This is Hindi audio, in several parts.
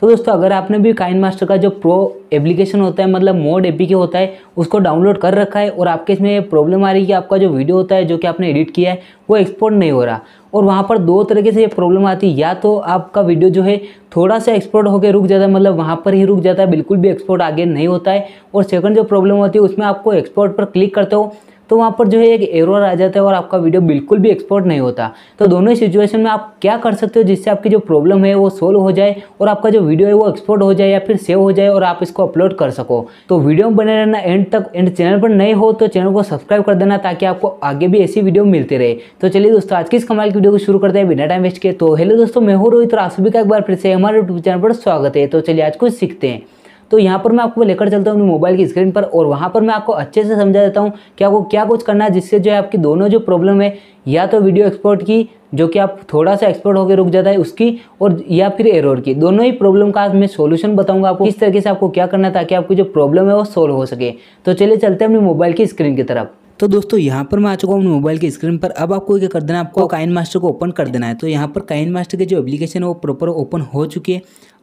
तो दोस्तों अगर आपने भी काइन मास्टर का जो प्रो एप्लीकेशन होता है मतलब मोड एपी के होता है उसको डाउनलोड कर रखा है और आपके इसमें प्रॉब्लम आ रही है कि आपका जो वीडियो होता है जो कि आपने एडिट किया है वो एक्सपोर्ट नहीं हो रहा और वहाँ पर दो तरीके से ये प्रॉब्लम आती है या तो आपका वीडियो जो है थोड़ा सा एक्सपोर्ट होकर रुक जाता है मतलब वहाँ पर ही रुक जाता है बिल्कुल भी एक्सपोर्ट आगे नहीं होता है और सेकंड जो प्रॉब्लम होती है उसमें आपको एक्सपोर्ट पर क्लिक करते हो तो वहाँ पर जो है एक एरर आ जाता है और आपका वीडियो बिल्कुल भी एक्सपोर्ट नहीं होता तो दोनों सिचुएशन में आप क्या कर सकते हो जिससे आपकी जो प्रॉब्लम है वो सोल्व हो जाए और आपका जो वीडियो है वो एक्सपोर्ट हो जाए या फिर सेव हो जाए और आप इसको अपलोड कर सको तो वीडियो में बने रहना एंड तक एंड चैनल पर नए हो तो चैनल को सब्सक्राइब कर देना ताकि आपको आगे भी ऐसी वीडियो मिलती रहे तो चलिए दोस्तों आज की इस कमाल की वीडियो को शुरू करते हैं बिना टाइम वेस्ट के तो हेलो दोस्तों मैं हो रोहित और आप सभी का एक बार फिर से हमारे यूट्यूब चैनल पर स्वागत है तो चलिए आज कुछ सीखते हैं तो यहाँ पर मैं आपको लेकर चलता हूँ अपने मोबाइल की स्क्रीन पर और वहाँ पर मैं आपको अच्छे से समझा देता हूँ कि आपको क्या कुछ करना है जिससे जो है आपकी दोनों जो प्रॉब्लम है या तो वीडियो एक्सपोर्ट की जो कि आप थोड़ा सा एक्सपोर्ट होकर रुक जाता है उसकी और या फिर एरर की दोनों ही प्रॉब्लम का मैं सॉल्यूशन बताऊंगा आपको किस तरीके से आपको क्या करना ताकि आपकी जो प्रॉब्लम है वो सॉल्व हो सके तो चलिए चलते हैं अपने मोबाइल की स्क्रीन की तरफ तो दोस्तों यहाँ पर मैं आ चुका हूँ अपने मोबाइल की स्क्रीन पर अब आपको क्या कर देना आपको काइन मास्टर को ओपन कर देना है तो यहाँ पर काइन मास्टर की जो एप्लीकेशन है वो प्रॉपर ओपन हो चुकी है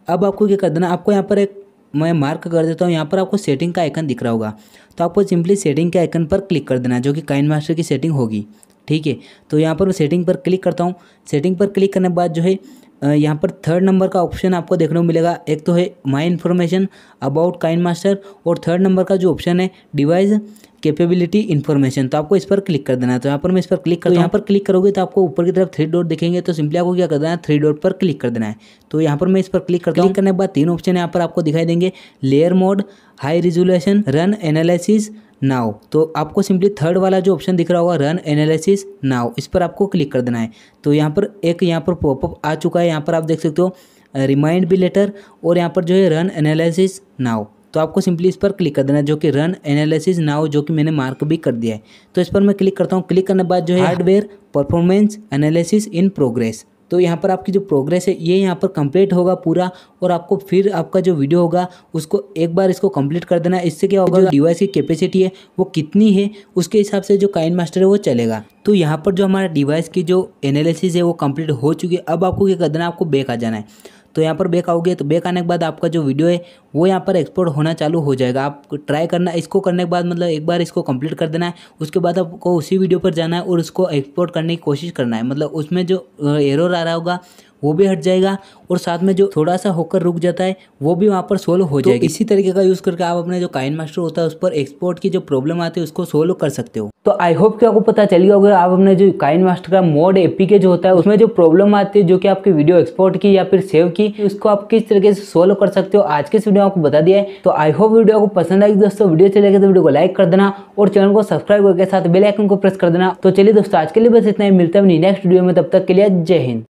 अब आपको क्या कर देना आपको यहाँ पर एक मैं मार्क कर देता हूँ यहाँ पर आपको सेटिंग का आइकन दिख रहा होगा तो आपको सिंपली सेटिंग के आइकन पर क्लिक कर देना जो कि काइन मास्टर की सेटिंग होगी ठीक है तो यहाँ पर मैं सेटिंग पर क्लिक करता हूँ सेटिंग पर क्लिक करने के बाद जो है यहाँ पर थर्ड नंबर का ऑप्शन आपको देखने को मिलेगा एक तो है my information about Kine master और थर्ड नंबर का जो ऑप्शन है डिवाइस कैपेबिलिटी इन्फॉर्मेशन तो आपको इस पर क्लिक कर देना है तो यहाँ पर मैं इस पर क्लिक कर तो यहाँ पर क्लिक करोगे तो आपको ऊपर की तरफ थ्री डॉट दिखेंगे तो सिंपली आपको क्या करना है थ्री डॉट पर क्लिक कर देना है तो यहाँ पर मैं इस पर क्लिक करता क्लिक करने के बाद तीन ऑप्शन यहाँ पर आपको दिखाई देंगे layer mode high resolution run analysis now तो आपको सिंपली थर्ड वाला जो ऑप्शन दिख रहा होगा रन एनालिसिस नाउ इस पर आपको क्लिक कर देना है तो यहाँ पर एक यहाँ पर पॉपअप आ चुका है यहाँ पर आप देख सकते हो रिमाइंड भी लेटर और यहाँ पर जो है रन एनालिसिस नाउ तो आपको सिंपली इस पर क्लिक कर देना जो कि रन एनालिसिस नाउ जो कि मैंने मार्क भी कर दिया है तो इस पर मैं क्लिक करता हूँ क्लिक करने के बाद जो है hardware performance analysis in progress तो यहाँ पर आपकी जो प्रोग्रेस है ये यहाँ पर कंप्लीट होगा पूरा और आपको फिर आपका जो वीडियो होगा उसको एक बार इसको कंप्लीट कर देना इससे क्या होगा जो डिवाइस की कैपेसिटी है वो कितनी है उसके हिसाब से जो काइन मास्टर है वो चलेगा तो यहाँ पर जो हमारा डिवाइस की जो एनालिसिस है वो कंप्लीट हो चुकी है अब आपको क्या कर देना आपको बैक आ जाना है तो यहाँ पर बैक आओगे तो बैक आने के बाद आपका जो वीडियो है वो यहाँ पर एक्सपोर्ट होना चालू हो जाएगा आप ट्राई करना इसको करने के बाद मतलब एक बार इसको कंप्लीट कर देना है उसके बाद आपको उसी वीडियो पर जाना है और उसको एक्सपोर्ट करने की कोशिश करना है मतलब उसमें जो एरर आ रहा होगा वो भी हट जाएगा और साथ में जो थोड़ा सा होकर रुक जाता है वो भी वहाँ पर सोल्व हो तो जाएगा इसी तरीके का यूज़ करके आप अपने जो काइन मास्टर होता है उस पर एक्सपोर्ट की जो प्रॉब्लम आती है उसको सोल्व कर सकते हो तो आई होप कि आपको पता चल गया होगा आप अपने जो काइन मास्टर का मोड के जो होता है उसमें जो प्रॉब्लम आती है जो कि आपकी वीडियो एक्सपोर्ट की या फिर सेव की उसको आप किस तरीके से सोल्व कर सकते हो आज के इस वीडियो आपको बता दिया है तो आई होप वीडियो आपको पसंद आएगी दोस्तों वीडियो चले गए तो वीडियो को लाइक कर देना और चैनल को सब्सक्राइब करके साथ बेलाइकन को प्रेस कर देना तो चलिए दोस्तों आज के लिए बस इतना ही मिलता है नेक्स्ट वीडियो में तब तक के लिए जय हिंद